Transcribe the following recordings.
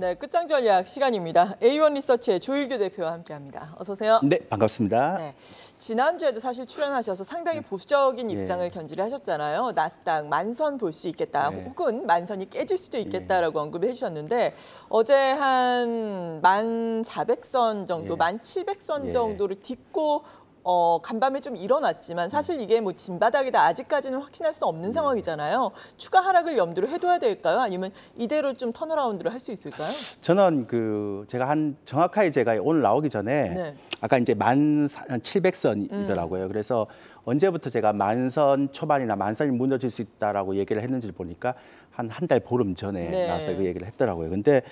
네, 끝장 전략 시간입니다. A1 리서치의 조일규 대표와 함께합니다. 어서 오세요. 네, 반갑습니다. 네, 지난주에도 사실 출연하셔서 상당히 네. 보수적인 네. 입장을 견지를 하셨잖아요. 나스닥 만선 볼 수 있겠다, 네. 혹은 만선이 깨질 수도 네. 있겠다라고 언급을 해주셨는데 어제 한 만 사백 선 정도, 만 칠백 선 정도를 딛고 어, 간밤에 좀 일어났지만 사실 이게 뭐 진바닥이다 아직까지는 확신할 수 없는 네. 상황이잖아요. 추가 하락을 염두로 해둬야 될까요? 아니면 이대로 좀 턴어라운드를 할 수 있을까요? 저는 그 제가 한 정확하게 제가 오늘 나오기 전에 네. 아까 이제 만 칠백 선이더라고요 음. 그래서 언제부터 제가 만선 초반이나 만선이 무너질 수 있다라고 얘기를 했는지 보니까 한 한 달 보름 전에 네. 나서 그 얘기를 했더라고요. 근데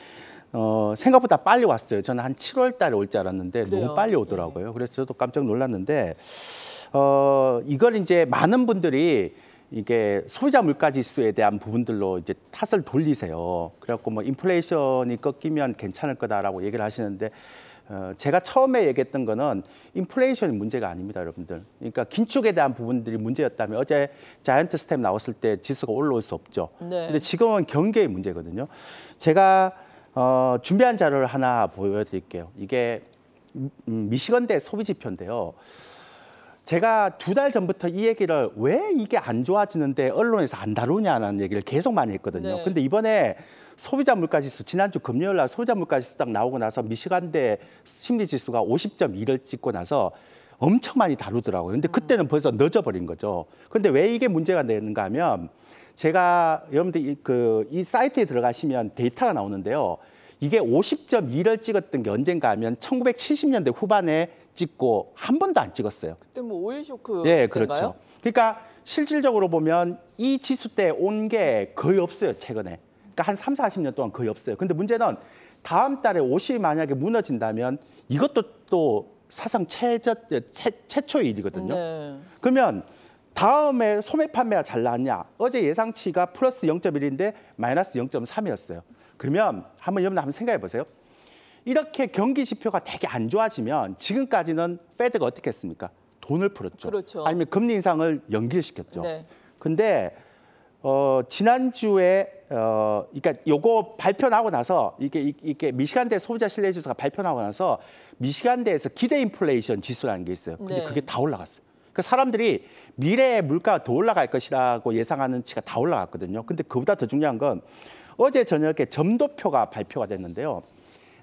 어, 생각보다 빨리 왔어요. 저는 한 7월 달에 올 줄 알았는데 그래요? 너무 빨리 오더라고요. 네. 그래서 저도 깜짝 놀랐는데 어, 이걸 이제 많은 분들이 이게 소비자 물가 지수에 대한 부분들로 이제 탓을 돌리세요. 그래갖고 뭐 인플레이션이 꺾이면 괜찮을 거다라고 얘기를 하시는데 어, 제가 처음에 얘기했던 거는 인플레이션이 문제가 아닙니다, 여러분들. 그러니까 긴축에 대한 부분들이 문제였다면 어제 자이언트 스텝 나왔을 때 지수가 올라올 수 없죠. 네. 근데 지금은 경계의 문제거든요. 제가 어, 준비한 자료를 하나 보여드릴게요. 이게 음, 미시건대 소비 지표인데요. 제가 두 달 전부터 이 얘기를 왜 이게 안 좋아지는데 언론에서 안 다루냐는 얘기를 계속 많이 했거든요. 네. 근데 이번에 소비자 물가지수 지난주 금요일 날 소비자 물가지수 딱 나오고 나서 미시간대 심리 지수가 50.2를 찍고 나서 엄청 많이 다루더라고요. 근데 음. 그때는 벌써 늦어버린 거죠. 근데 왜 이게 문제가 되는가 하면 제가 여러분들 그이 그, 사이트에 들어가시면 데이터가 나오는데요. 이게 5 0 2을 찍었던 게 언젠가 하면 1970년대 후반에 찍고 한 번도 안 찍었어요. 그때 뭐 오일 쇼크 예, 그렇죠. 그러니까 실질적으로 보면 이 지수 때 온 게 거의 없어요, 최근에. 그러니까 한 3, 40년 동안 거의 없어요. 근데 문제는 다음 달에 옷이 만약에 무너진다면 이것도 또 사상 최저, 최, 최초의 일이거든요. 네. 그러면 다음에 소매 판매가 잘 나왔냐? 어제 예상치가 플러스 0.1인데 마이너스 0.3이었어요. 그러면 한번 여러분 한번 생각해 보세요. 이렇게 경기 지표가 되게 안 좋아지면 지금까지는 패드가 어떻게 했습니까? 돈을 풀었죠. 그렇죠. 아니면 금리 인상을 연기를 시켰죠. 네. 근데 어, 지난주에 어, 그러니까 요거 발표 나고 나서 이게 이게 미시간대 소비자 신뢰 지수가 발표 나고 나서 미시간대에서 기대 인플레이션 지수라는 게 있어요. 근데 네. 그게 다 올라갔어요. 그 사람들이 미래의 물가가 더 올라갈 것이라고 예상하는 치가 다 올라갔거든요. 근데 그보다 더 중요한 건 어제 저녁에 점도표가 발표가 됐는데요.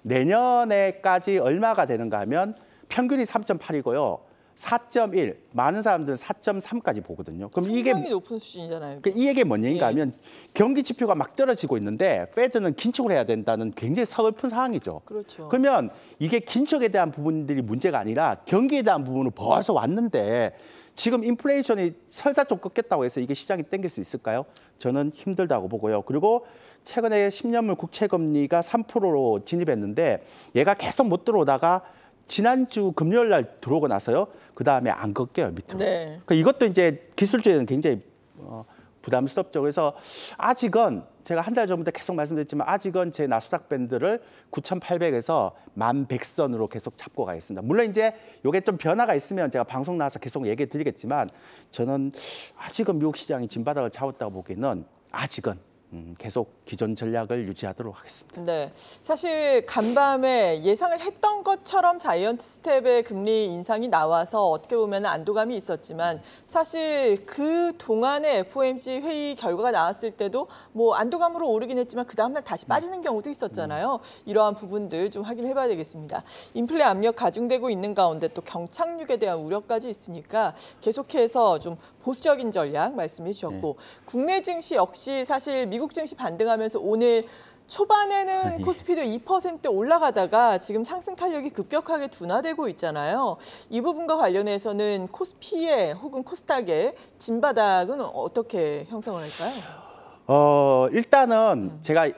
내년에까지 얼마가 되는가 하면 평균이 3.8이고요. 4.1, 많은 사람들은 4.3까지 보거든요. 그럼 이게 높은 수준이잖아요. 그 이게 뭔 얘기인가 예. 하면 경기 지표가 막 떨어지고 있는데 페드는 긴축을 해야 된다는 굉장히 서글픈 상황이죠. 그렇죠. 그러면 이게 긴축에 대한 부분들이 문제가 아니라 경기에 대한 부분을 보아서 왔는데 지금 인플레이션이 설사 좀 꺾였다고 해서 이게 시장이 땡길 수 있을까요? 저는 힘들다고 보고요. 그리고 최근에 10년물 국채 금리가 3%로 진입했는데 얘가 계속 못 들어오다가 지난주 금요일 날 들어오고 나서요. 그 다음에 안 꺾여요 밑으로. 네. 그러니까 이것도 이제 기술적인 굉장히 어, 부담스럽죠. 그래서 아직은 제가 한 달 전부터 계속 말씀드렸지만 아직은 제 나스닥 밴드를 9,800에서 11,100선으로 계속 잡고 가겠습니다. 물론 이제 이게 좀 변화가 있으면 제가 방송 나와서 계속 얘기해 드리겠지만 저는 아직은 미국 시장이 진바닥을 잡았다고 보기에는 아직은 음, 계속 기존 전략을 유지하도록 하겠습니다. 네, 사실 간밤에 예상을 했던 것처럼 자이언트 스텝의 금리 인상이 나와서 어떻게 보면 안도감이 있었지만 사실 그동안에 FOMC 회의 결과가 나왔을 때도 뭐 안도감으로 오르긴 했지만 그 다음날 다시 빠지는 경우도 있었잖아요. 이러한 부분들 좀 확인해봐야 되겠습니다. 인플레 압력 가중되고 있는 가운데 또 경착륙에 대한 우려까지 있으니까 계속해서 좀 보수적인 전략 말씀해 주셨고 네. 국내 증시 역시 사실 미국 증시 반등하면서 오늘 초반에는 아, 예. 코스피도 2% 올라가다가 지금 상승 탄력이 급격하게 둔화되고 있잖아요. 이 부분과 관련해서는 코스피에 혹은 코스닥의 진바닥은 어떻게 형성을 할까요? 어 일단은 음. 제가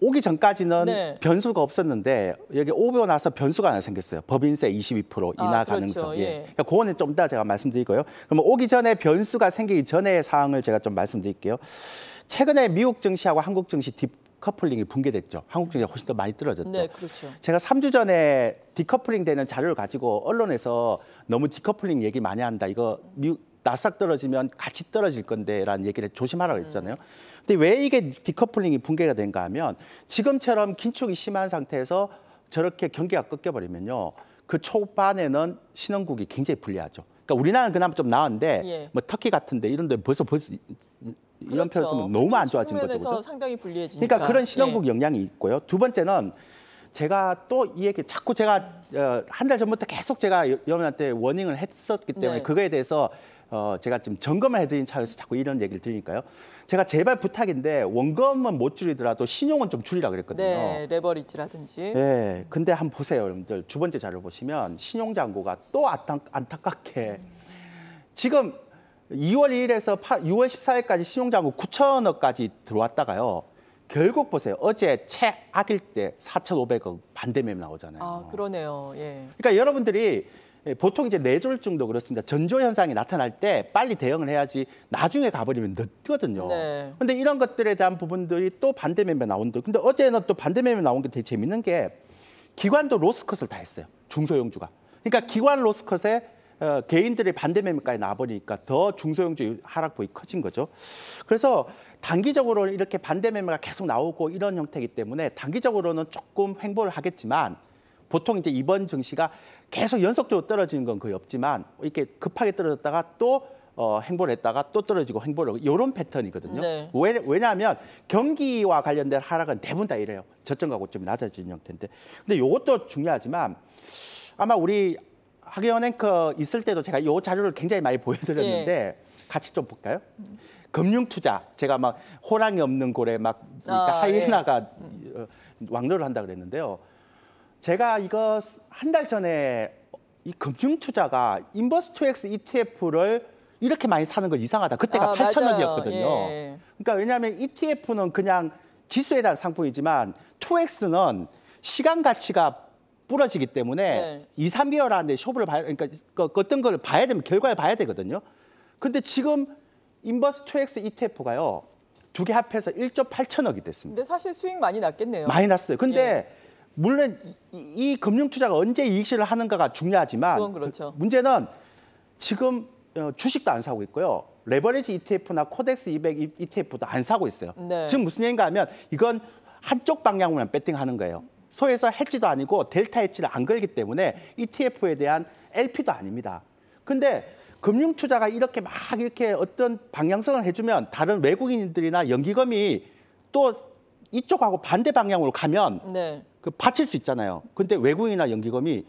오기 전까지는 네. 변수가 없었는데 여기 오고 나서 변수가 하나 생겼어요. 법인세 22% 아, 인하 아, 가능성. 예. 예. 그러니까 그거는 좀 이따 제가 말씀드리고요. 그러면 오기 전에 변수가 생기기 전에 사항을 제가 좀 말씀드릴게요. 최근에 미국 증시하고 한국 증시 딥 커플링이 붕괴됐죠. 한국 증시가 훨씬 더 많이 떨어졌죠. 네, 그렇죠. 제가 3주 전에 디커플링 되는 자료를 가지고 언론에서 너무 디커플링 얘기 많이 한다. 이거 미국 나싹 떨어지면 같이 떨어질 건데라는 얘기를 조심하라고 음. 했잖아요. 음. 근데 왜 이게 디커플링이 붕괴가 된가 하면 지금처럼 긴축이 심한 상태에서 저렇게 경기가 꺾여버리면요. 그 초반에는 신흥국이 굉장히 불리하죠. 그러니까 우리나라는 그나마 좀 나은데 예. 뭐 터키 같은데 이런 데 벌써 벌써 이런 그렇죠. 편에서 너무 안 좋아진 그러니까 거죠. 그렇죠? 상당히 불리해지니까. 그러니까 그런 신흥국 예. 영향이 있고요. 두 번째는 제가 또 이 얘기 자꾸 제가 어, 한달 전부터 계속 제가 여러분한테 워닝을 했었기 때문에 네. 그거에 대해서 어, 제가 지금 점검을 해드린 차에서 자꾸 이런 얘기를 드리니까요. 제가 제발 부탁인데 원금은 못 줄이더라도 신용은 좀 줄이라 그랬거든요. 네, 레버리지라든지. 네, 근데 한번 보세요, 여러분들. 두 번째 자료 보시면 신용 잔고가 또 안타, 안타깝게 지금 2월 1일에서 8, 6월 14일까지 신용 잔고 9천억까지 들어왔다가요. 결국 보세요. 어제 책악일때 4,500억 반대매매 나오잖아요. 아, 그러네요. 예. 그러니까 여러분들이 예, 보통 이제 뇌졸중도 그렇습니다. 전조 현상이 나타날 때 빨리 대응을 해야지 나중에 가버리면 늦거든요. 네. 근데 이런 것들에 대한 부분들이 또 반대매매 나온다. 근데 어제는 또 반대매매 나온 게 되게 재밌는 게 기관도 로스컷을 다 했어요. 중소형주가. 그러니까 기관 로스컷에 어, 개인들의 반대매매까지 나버리니까 와더 중소형주 하락폭이 커진 거죠. 그래서 단기적으로 이렇게 반대매매가 계속 나오고 이런 형태이기 때문에 단기적으로는 조금 횡보를 하겠지만 보통 이제 이번 증시가 계속 연속적으로 떨어지는 건 거의 없지만 이렇게 급하게 떨어졌다가 또 어, 행보를 했다가 또 떨어지고 행보를 하고 이런 패턴이거든요. 네. 왜, 왜냐하면 경기와 관련된 하락은 대부분 다 이래요. 저점과 고점이 낮아지는 형태인데. 근데 이것도 중요하지만 아마 우리 하계원 앵커 있을 때도 제가 이 자료를 굉장히 많이 보여드렸는데 예. 같이 좀 볼까요? 금융 투자 제가 막 호랑이 없는 고래 막 아, 예. 하이에나가 예. 왕래를 한다 그랬는데요. 제가 이거 한 달 전에 이 금융 투자가 인버스트엑스 ETF를 이렇게 많이 사는 건 이상하다. 그때가 아, 8천 맞 원이었거든요. 예. 그러니까 왜냐하면 ETF는 그냥 지수에 대한 상품이지만 2X는 시간 가치가 부러지기 때문에 네. 2, 3개월 안에 쇼부를 봐야 그러니까 그, 그 어떤 걸 봐야 되면 결과를 봐야 되거든요. 근데 지금 인버스 2X ETF가요. 두 개 합해서 1조 8천억이 됐습니다. 근데 사실 수익 많이 났겠네요. 많이 났어요. 근데 예. 물론 이, 이 금융 투자가 언제 이익실을 하는가가 중요하지만 그렇죠. 그 문제는 지금 어, 주식도 안 사고 있고요. 레버리지 ETF나 코덱스 200 ETF도 안 사고 있어요. 네. 지금 무슨 얘기인가 하면 이건 한쪽 방향으로만 배팅하는 거예요. 소에서 해지도 아니고 델타 해지를 안 걸기 때문에 ETF에 대한 LP도 아닙니다. 근데 금융 투자가 이렇게 막 이렇게 어떤 방향성을 해주면 다른 외국인들이나 연기금이 또 이쪽하고 반대 방향으로 가면 네. 그 받칠 수 있잖아요. 근데 외국인이나 연기금이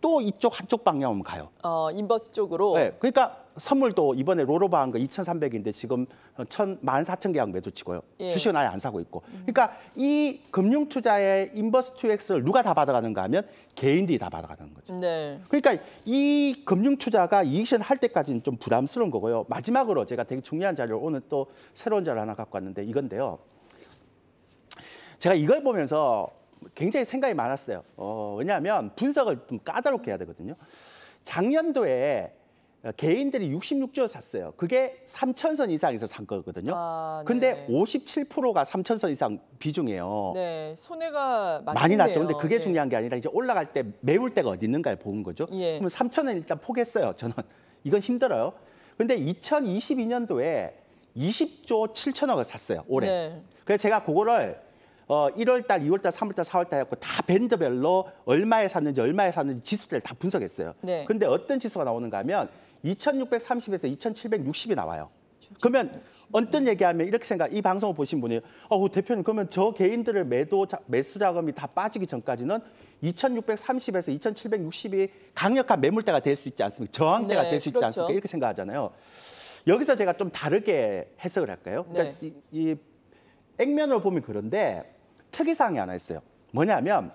또 이쪽 한쪽 방향으로 가요. 어, 인버스 쪽으로. 네, 그러니까 선물도 이번에 로로바 한거 그 2,300인데 지금 1 4 0 0 0계 매도치고요. 예. 주식은 아예 안 사고 있고. 음. 그러니까 이 금융 투자의 인버스 투엑스를 누가 다 받아가는가 하면 개인들이 다 받아가는 거죠. 네. 그러니까 이 금융 투자가 이익 실할 때까지는 좀 부담스러운 거고요. 마지막으로 제가 되게 중요한 자료를 오늘 또 새로운 자료 하나 갖고 왔는데 이건데요. 제가 이걸 보면서 굉장히 생각이 많았어요. 어, 왜냐하면 분석을 좀 까다롭게 해야 되거든요. 작년도에 어, 개인들이 66조 샀어요. 그게 3천선 이상에서 산 거거든요. 아, 근데 57%가 3천선 이상 비중이에요. 네, 손해가 많이 났죠. 근데 그게 네. 중요한 게 아니라 이제 올라갈 때 매울 때가 어디 있는가를 보는 거죠. 예. 그면 3천은 일단 포기했어요. 저는 이건 힘들어요. 근데 2022년도에 20조 7천억을 샀어요. 올해. 네. 그래서 제가 그거를 어, 1월달, 2월달, 3월달, 4월달 해갖고 다 밴드별로 얼마에 샀는지 얼마에 샀는지 지수를 다 분석했어요. 네. 근데 어떤 지수가 나오는가 하면 2630에서 2760이 나와요. 그러면 어떤 얘기하면 이렇게 생각, 이 방송을 보신 분이 어, 대표님 그러면 저개인들의 매도 자, 매수 자금이 다 빠지기 전까지는 2630에서 2760이 강력한 매물대가 될 수 있지 않습니까? 저항대가 네, 될수 있지 그렇죠. 않습니까? 이렇게 생각하잖아요. 여기서 제가 좀 다르게 해석을 할까요? 그러니까 네. 이, 이 액면을 보면 그런데 특이사항이 하나 있어요. 뭐냐면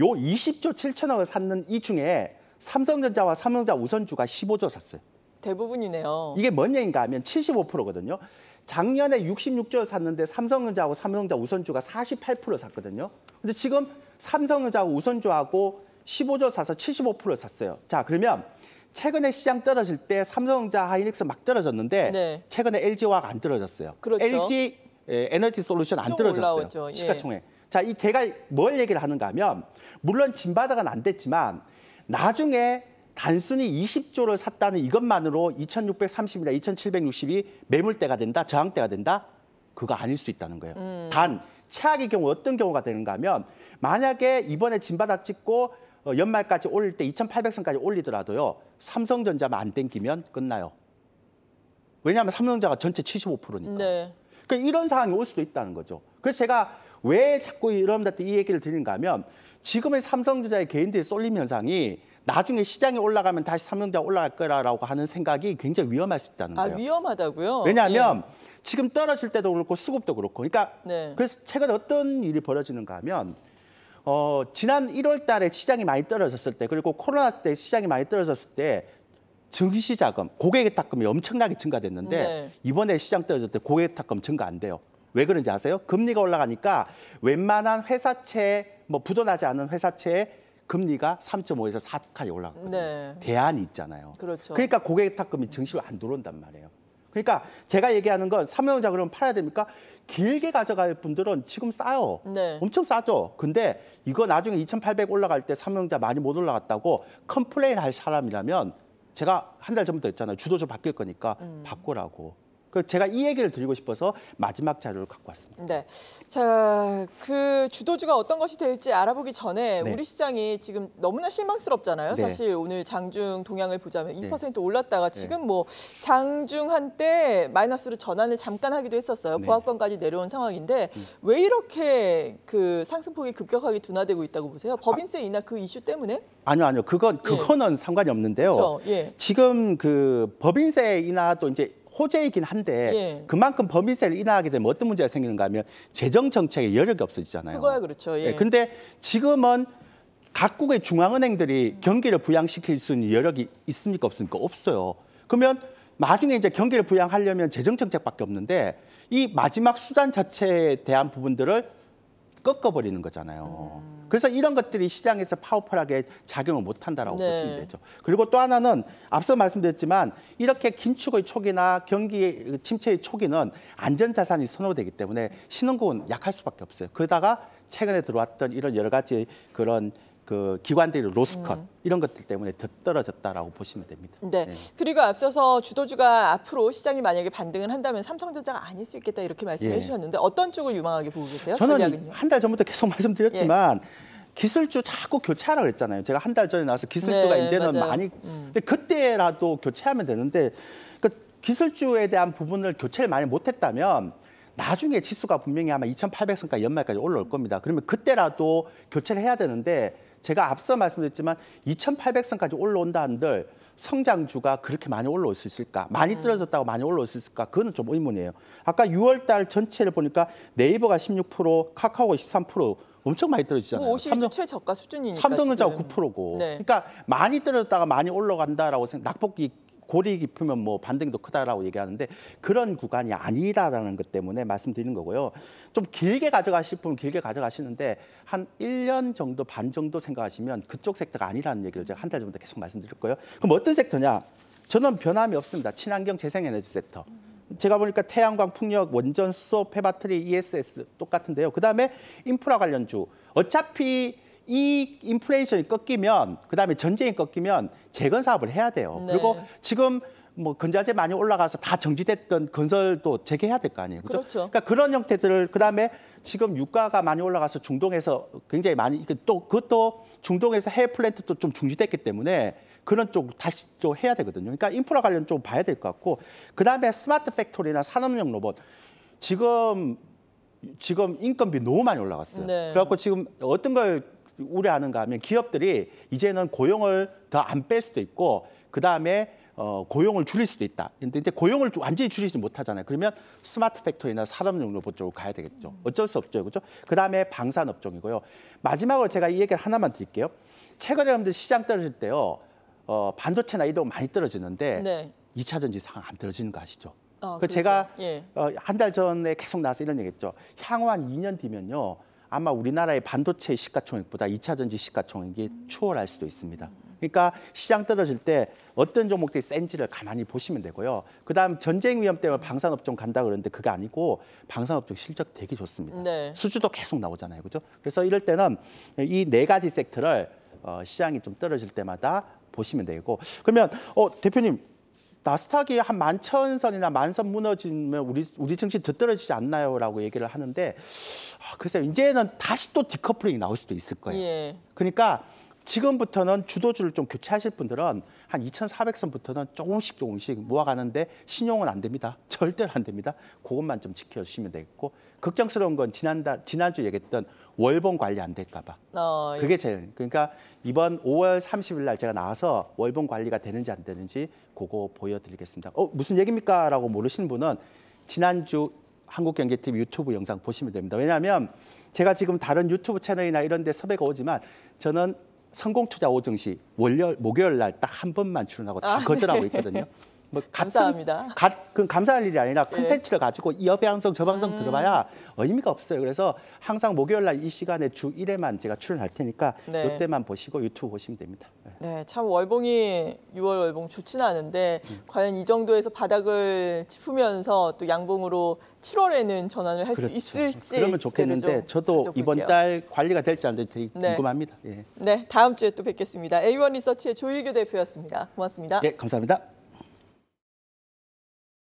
요 20조 7천억을 샀는 이 중에 삼성전자와 삼성자 우선주가 15조 샀어요. 대부분이네요. 이게 뭔 얘기인가 하면 75%거든요. 작년에 66조 샀는데 삼성전자하고 삼성자 우선주가 48% 샀거든요. 근데 지금 삼성전자 우선주하고 15조 사서 75% 샀어요. 자, 그러면 최근에 시장 떨어질 때 삼성전자 하이닉스 막 떨어졌는데 네. 최근에 LG화가 안 떨어졌어요. 그렇죠. LG 에, 예, 에너지 솔루션 안 떨어졌어요. 예. 시가총액. 자, 이 제가 뭘 얘기를 하는가 하면 물론 진바다가는안 됐지만 나중에 단순히 20조를 샀다는 이것만으로 2,630이나 2,760이 매물대가 된다, 저항대가 된다? 그거 아닐 수 있다는 거예요. 음. 단 최악의 경우 어떤 경우가 되는가 하면 만약에 이번에 진바닥 찍고 어, 연말까지 올릴 때 2,800선까지 올리더라도요. 삼성전자만 안 땡기면 끝나요. 왜냐하면 삼성전자가 전체 75%니까. 네. 그러니까 이런 상황이 올 수도 있다는 거죠. 그래서 제가 왜 자꾸 여러분들한테 이 얘기를 드리는가 하면 지금의 삼성전자의 개인들의 쏠림 현상이 나중에 시장이 올라가면 다시 삼성전자 올라갈 거라고 하는 생각이 굉장히 위험할 수 있다는 아, 거예요. 아, 위험하다고요? 왜냐하면 예. 지금 떨어질 때도 그렇고 수급도 그렇고. 그러니까 네. 그래서 최근에 어떤 일이 벌어지는가 하면 어, 지난 1월 달에 시장이 많이 떨어졌을 때 그리고 코로나 때 시장이 많이 떨어졌을 때 증시 자금, 고객의 탁금이 엄청나게 증가됐는데 네. 이번에 시장 떨어질 때 고객 탁금 증가 안 돼요. 왜 그런지 아세요? 금리가 올라가니까 웬만한 회사채 뭐 부도나지 않은 회사채 금리가 3.5에서 4까지 올라갔거든요. 네. 대안이 있잖아요. 그렇죠. 그러니까 고객 탁금이 증시로 안 들어온단 말이에요. 그러니까 제가 얘기하는 건 3년자 그러면 팔아야 됩니까? 길게 가져갈 분들은 지금 싸요. 네. 엄청 싸죠. 근데 이거 나중에 2,800 올라갈 때 3년자 많이 못 올라갔다고 컴플레인 할 사람이라면 제가 한 달 전부터 했잖아요. 주도 좀 바뀔 거니까 음. 바꾸라고. 그 제가 이 얘기를 드리고 싶어서 마지막 자료를 갖고 왔습니다. 네. 자, 그 주도주가 어떤 것이 될지 알아보기 전에 네. 우리 시장이 지금 너무나 실망스럽잖아요. 네. 사실 오늘 장중 동향을 보자면 2% 네. 올랐다가 네. 지금 뭐 장중 한때 마이너스로 전환을 잠깐 하기도 했었어요. 네. 보합권까지 내려온 상황인데 음. 왜 이렇게 그 상승폭이 급격하게 둔화되고 있다고 보세요? 법인세 인하 그 이슈 때문에? 아니요, 아니요. 그건 예. 그거는 예. 상관이 없는데요. 그렇죠? 예. 지금 그 법인세 인하도 이제 호재이긴 한데 예. 그만큼 범위세를 인하하게 되면 어떤 문제가 생기는가 하면 재정 정책에 여력이 없어지잖아요. 그거야 그렇죠. 예. 예. 근데 지금은 각국의 중앙은행들이 경기를 부양시킬 수 있는 여력이 있습니까 없습니까? 없어요. 그러면 나중에 이제 경기를 부양하려면 재정 정책밖에 없는데 이 마지막 수단 자체에 대한 부분들을 꺾어버리는 거잖아요. 음. 그래서 이런 것들이 시장에서 파워풀하게 작용을 못 한다라고 네. 보시면 되죠. 그리고 또 하나는 앞서 말씀드렸지만 이렇게 긴축의 초기나 경기 침체의 초기는 안전자산이 선호되기 때문에 신흥국은 약할 수밖에 없어요. 그러다가 최근에 들어왔던 이런 여러 가지 그런 그기관들이 로스컷 음. 이런 것들 때문에 더 떨어졌다라고 보시면 됩니다. 네. 네. 그리고 앞서서 주도주가 앞으로 시장이 만약에 반등을 한다면 삼성전자가 아닐 수 있겠다 이렇게 말씀해 예. 주셨는데 어떤 쪽을 유망하게 보고 계세요? 저는 한 달 전부터 계속 말씀드렸지만 예. 기술주 자꾸 교체하라 그랬잖아요. 제가 한 달 전에 나와서 기술주가 네, 이제는 맞아요. 많이 음. 근데 그때라도 교체하면 되는데 그 기술주에 대한 부분을 교체를 많이 못했다면 나중에 지수가 분명히 아마 2,800선까지 연말까지 올라올 겁니다. 그러면 그때라도 교체를 해야 되는데 제가 앞서 말씀드렸지만 2,800선까지 올라온다 한들 성장주가 그렇게 많이 올라올 수 있을까? 많이 음. 떨어졌다고 많이 올라올 수 있을까? 그거는 좀 의문이에요. 아까 6월 달 전체를 보니까 네이버가 16%, 카카오가 13%, 엄청 많이 떨어지잖아요. 50일 뭐 삼성, 최저가 수준이니까. 삼성전자 9%고. 네. 그러니까 많이 떨어졌다가 많이 올라간다라고 생각, 낙폭이 고리 깊으면 뭐 반등도 크다라고 얘기하는데 그런 구간이 아니다라는 것 때문에 말씀드리는 거고요. 좀 길게 가져가실 분 길게 가져가시는데 한 1년 정도 반 정도 생각하시면 그쪽 섹터가 아니라는 얘기를 제가 한달 전부터 계속 말씀드릴 거예요. 그럼 어떤 섹터냐? 저는 변함이 없습니다. 친환경 재생에너지 섹터. 제가 보니까 태양광, 풍력, 원전, 수소, 폐바터리 ESS 똑같은데요. 그다음에 인프라 관련주. 어차피 이 인플레이션이 꺾이면 그다음에 전쟁이 꺾이면 재건 사업을 해야 돼요. 네. 그리고 지금 뭐 건자재 많이 올라가서 다 정지됐던 건설도 재개해야 될 거 아니에요. 그렇죠? 그렇죠. 그러니까 그런 형태들을 그다음에 지금 유가가 많이 올라가서 중동에서 굉장히 많이 그 또 그것도 중동에서 해외 플랜트도 좀 중지됐기 때문에 그런 쪽 다시 또 해야 되거든요. 그러니까 인프라 관련 좀 봐야 될 것 같고 그다음에 스마트 팩토리나 산업용 로봇 지금 지금 인건비 너무 많이 올라갔어요. 네. 그래갖고 지금 어떤 걸 우려하는가 하면 기업들이 이제는 고용을 더 안 뺄 수도 있고 그다음에 어, 고용을 줄일 수도 있다. 근데 이제 고용을 완전히 줄이지 못하잖아요. 그러면 스마트 팩토리나 사람용 로봇 쪽으로 가야 되겠죠. 어쩔 수 없죠. 그죠? 그 다음에 방산업종이고요. 마지막으로 제가 이 얘기를 하나만 드릴게요. 최근에 여러분들 시장 떨어질 때요. 어, 반도체나 이동 많이 떨어지는데 네. 2차 전지 상황 안 떨어지는 거 아시죠? 어, 아, 그 그렇죠. 제가 예. 어, 한달 전에 계속 나와서 이런 얘기했죠. 향후 한 2년 뒤면요. 아마 우리나라의 반도체 시가총액보다 2차 전지 시가총액이 추월할 수도 있습니다. 그러니까 시장 떨어질 때 어떤 종목들이 센지를 가만히 보시면 되고요. 그다음 전쟁 위험 때문에 방산업종 간다 그러는데 그게 아니고 방산업종 실적 되게 좋습니다. 네. 수주도 계속 나오잖아요. 그죠? 그래서 이럴 때는 이 네 가지 섹터를 어, 시장이 좀 떨어질 때마다 보시면 되고 그러면 어 대표님 나스닥이 한 만천선이나 만선 무너지면 우리 우리 증시 더떨어지지 않나요라고 얘기를 하는데 아, 글쎄요 이제는 다시 또 디커플링이 나올 수도 있을 거예요. 예. 그러니까 지금부터는 주도주를 좀 교체하실 분들은 한 2,400선부터는 조금씩 조금씩 모아가는데 신용은 안 됩니다. 절대로 안 됩니다. 그것만 좀 지켜주시면 되겠고 걱정스러운 건 지난달 지난주 얘기했던 월봉 관리 안 될까 봐. 어, 예. 그게 제일 그러니까 이번 5월 30일 날 제가 나와서 월봉 관리가 되는지 안 되는지 그거 보여드리겠습니다. 어 무슨 얘기입니까? 라고 모르시는 분은 지난주 한국경제TV 유튜브 영상 보시면 됩니다. 왜냐하면 제가 지금 다른 유튜브 채널이나 이런 데 섭외가 오지만 저는 성공투자 오증시 월요일, 목요일 날 딱 한 번만 출연하고 다 아, 거절하고 네. 있거든요. 뭐 감사합니다. 가, 그 감사할 일이 아니라 콘텐츠를 예. 가지고 여배양성 저방송 음. 들어봐야 의미가 없어요. 그래서 항상 목요일 날 이 시간에 주 1회만 제가 출연할 테니까 네. 이때만 보시고 유튜브 보시면 됩니다. 예. 네, 참 월봉이 6월 월봉 좋지는 않은데 음. 과연 이 정도에서 바닥을 짚으면서 또 양봉으로 7월에는 전환을 할수 그렇죠. 있을지 그러면 좋겠는데 저도 가져볼게요. 이번 달 관리가 될지 안 될지 되게 네. 궁금합니다. 예. 네, 다음 주에 또 뵙겠습니다. A1 리서치의 조일규 대표였습니다. 고맙습니다. 네, 감사합니다.